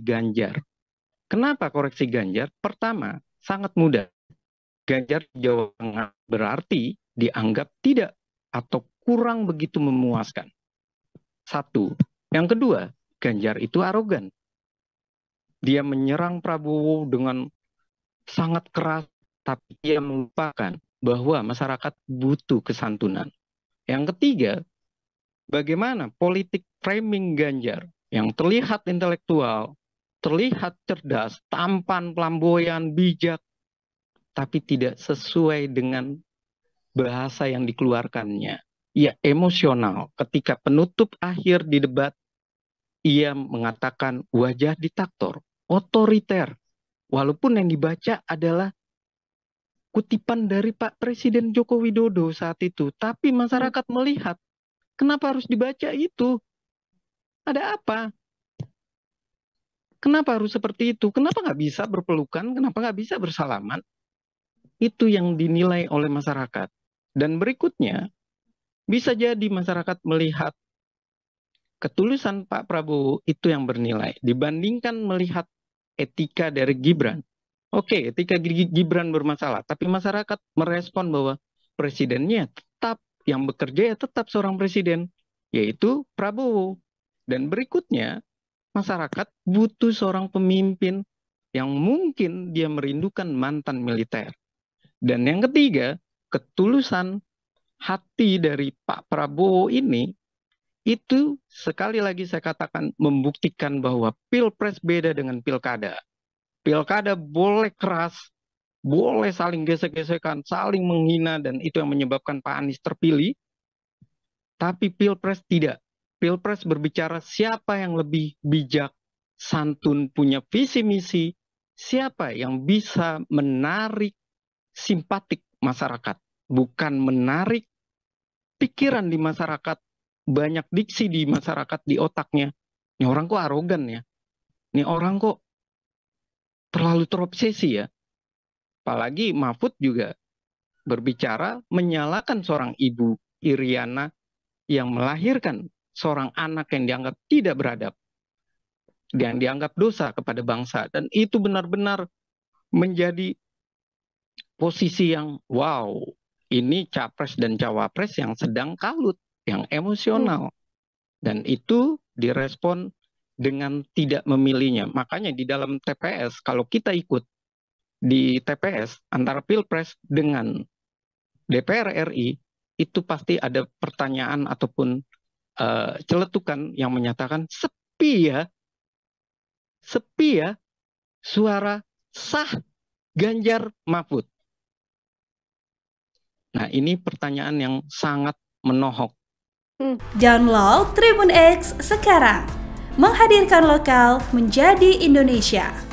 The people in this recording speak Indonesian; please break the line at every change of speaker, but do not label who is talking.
Ganjar. Kenapa koreksi Ganjar? Pertama, sangat mudah. Ganjar Jawa Tengah berarti dianggap tidak atau kurang begitu memuaskan. Satu. Yang kedua, Ganjar itu arogan. Dia menyerang Prabowo dengan sangat keras, tapi dia melupakan bahwa masyarakat butuh kesantunan. Yang ketiga, bagaimana politik framing Ganjar yang terlihat intelektual, terlihat cerdas, tampan, flamboyan, bijak, tapi tidak sesuai dengan bahasa yang dikeluarkannya. Ia emosional ketika penutup akhir di debat, ia mengatakan wajah diktator, otoriter, walaupun yang dibaca adalah kutipan dari Pak Presiden Joko Widodo saat itu, tapi masyarakat melihat kenapa harus dibaca itu? Ada apa? Kenapa harus seperti itu? Kenapa nggak bisa berpelukan? Kenapa nggak bisa bersalaman? Itu yang dinilai oleh masyarakat. Dan berikutnya, bisa jadi masyarakat melihat ketulusan Pak Prabowo itu yang bernilai dibandingkan melihat etika dari Gibran. Oke, etika Gibran bermasalah, tapi masyarakat merespon bahwa presidennya tetap yang bekerja ya tetap seorang presiden, yaitu Prabowo. Dan berikutnya, masyarakat butuh seorang pemimpin yang mungkin dia merindukan mantan militer. Dan yang ketiga, ketulusan hati dari Pak Prabowo ini itu sekali lagi saya katakan membuktikan bahwa pilpres beda dengan pilkada. Pilkada boleh keras, boleh saling gesek-gesekan, saling menghina dan itu yang menyebabkan Pak Anies terpilih. Tapi pilpres tidak. Pilpres berbicara siapa yang lebih bijak, santun, punya visi misi, siapa yang bisa menarik simpatik masyarakat, bukan menarik pikiran di masyarakat, banyak diksi di masyarakat di otaknya. Ini orang kok arogan ya. Ini orang kok terlalu terobsesi ya. Apalagi Mahfud juga berbicara menyalahkan seorang ibu Iriana yang melahirkan seorang anak yang dianggap tidak beradab, yang dianggap dosa kepada bangsa, dan itu benar-benar menjadi posisi yang wow, ini capres dan cawapres yang sedang kalut, yang emosional, dan itu direspon dengan tidak memilihnya. Makanya di dalam TPS, kalau kita ikut di TPS antara pilpres dengan DPR RI, itu pasti ada pertanyaan ataupun uh, celetukan yang menyatakan sepi ya, sepi ya suara sah Ganjar Mahfud. Nah ini pertanyaan yang sangat menohok. Hmm. Download Tribun X sekarang. Menghadirkan lokal menjadi Indonesia.